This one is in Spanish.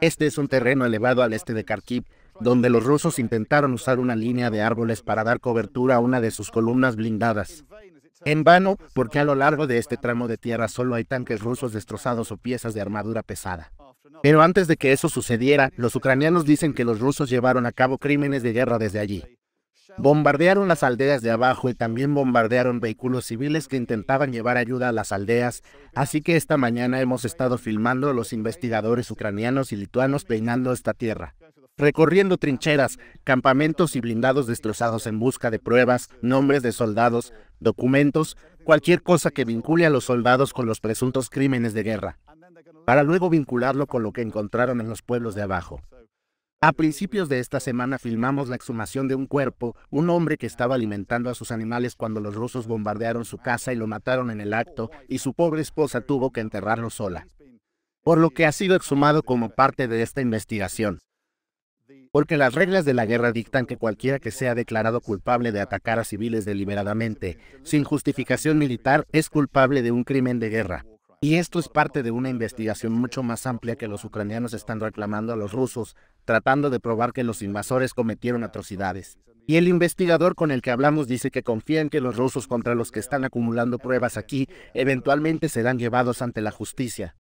Este es un terreno elevado al este de Kharkiv, donde los rusos intentaron usar una línea de árboles para dar cobertura a una de sus columnas blindadas. En vano, porque a lo largo de este tramo de tierra solo hay tanques rusos destrozados o piezas de armadura pesada. Pero antes de que eso sucediera, los ucranianos dicen que los rusos llevaron a cabo crímenes de guerra desde allí. Bombardearon las aldeas de abajo y también bombardearon vehículos civiles que intentaban llevar ayuda a las aldeas, así que esta mañana hemos estado filmando a los investigadores ucranianos y lituanos peinando esta tierra, recorriendo trincheras, campamentos y blindados destrozados en busca de pruebas, nombres de soldados, documentos, cualquier cosa que vincule a los soldados con los presuntos crímenes de guerra, para luego vincularlo con lo que encontraron en los pueblos de abajo. A principios de esta semana filmamos la exhumación de un cuerpo, un hombre que estaba alimentando a sus animales cuando los rusos bombardearon su casa y lo mataron en el acto, y su pobre esposa tuvo que enterrarlo sola. Por lo que ha sido exhumado como parte de esta investigación. Porque las reglas de la guerra dictan que cualquiera que sea declarado culpable de atacar a civiles deliberadamente, sin justificación militar, es culpable de un crimen de guerra. Y esto es parte de una investigación mucho más amplia que los ucranianos están reclamando a los rusos, tratando de probar que los invasores cometieron atrocidades. Y el investigador con el que hablamos dice que confía en que los rusos contra los que están acumulando pruebas aquí eventualmente serán llevados ante la justicia.